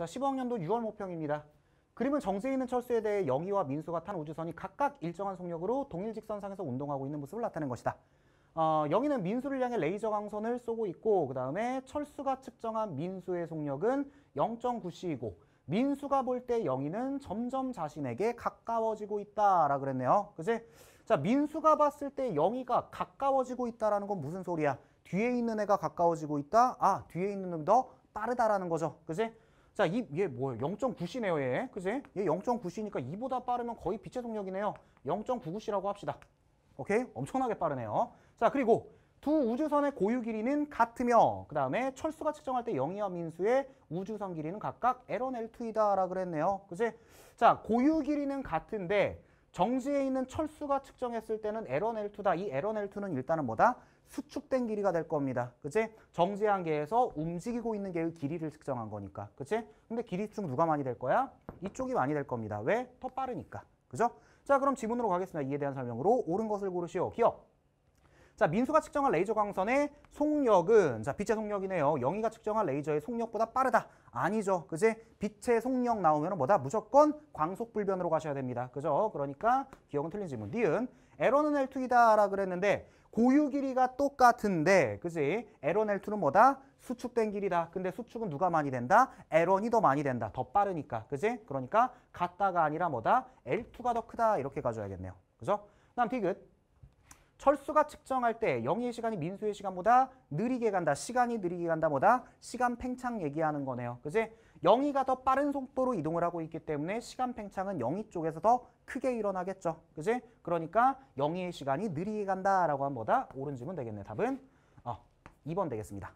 자, 15학년도 6월 모평입니다. 그림은 정세에 있는 철수에 대해 영희와 민수가 탄 우주선이 각각 일정한 속력으로 동일 직선상에서 운동하고 있는 모습을 나타낸 것이다. 어, 영희는 민수를 향해 레이저 광선을 쏘고 있고 그 다음에 철수가 측정한 민수의 속력은 0.9c이고 민수가 볼 때 영희는 점점 자신에게 가까워지고 있다라 그랬네요. 그지? 자, 민수가 봤을 때 영희가 가까워지고 있다라는 건 무슨 소리야? 뒤에 있는 애가 가까워지고 있다? 아, 뒤에 있는 놈이 더 빠르다라는 거죠. 그지? 자, 이, 얘 뭐예요? 0.9C네요, 얘. 그지? 얘 0.9C니까 이보다 빠르면 거의 빛의 속력이네요. 0.99C라고 합시다. 오케이? 엄청나게 빠르네요. 자, 그리고 두 우주선의 고유 길이는 같으며 그 다음에 철수가 측정할 때 영이와 민수의 우주선 길이는 각각 L1, L2이다라 고 그랬네요. 그지? 자, 고유 길이는 같은데 정지에 있는 철수가 측정했을 때는 에1 L2다. 이에1 L2는 일단은 뭐다? 수축된 길이가 될 겁니다. 그치? 정지한 개에서 움직이고 있는 개의 길이를 측정한 거니까. 그치? 근데 길이축 누가 많이 될 거야? 이쪽이 많이 될 겁니다. 왜? 더 빠르니까. 그죠? 자, 그럼 지문으로 가겠습니다. 이에 대한 설명으로 옳은 것을 고르시오. 기억! 자, 민수가 측정한 레이저 광선의 속력은 자, 빛의 속력이네요. 영희가 측정한 레이저의 속력보다 빠르다. 아니죠. 그지? 빛의 속력 나오면 뭐다? 무조건 광속 불변으로 가셔야 됩니다. 그죠? 그러니까 기억은 틀린 질문. 니은 에러은 L2이다라 그랬는데 고유 길이가 똑같은데 그지? 에런 L2는 뭐다? 수축된 길이다. 근데 수축은 누가 많이 된다? 에런이 더 많이 된다. 더 빠르니까. 그지? 그러니까 같다가 아니라 뭐다? L2가 더 크다. 이렇게 가져야겠네요. 그죠? 다음 디귿. 철수가 측정할 때 영의 시간이 민수의 시간보다 느리게 간다. 시간이 느리게 간다 보다 시간 팽창 얘기하는 거네요. 그지? 영이가 더 빠른 속도로 이동을 하고 있기 때문에 시간 팽창은 영이 쪽에서 더 크게 일어나겠죠. 그지? 그러니까 영의 시간이 느리게 간다라고 한 거다. 옳은 질문 되겠네. 답은 어, 2번 되겠습니다.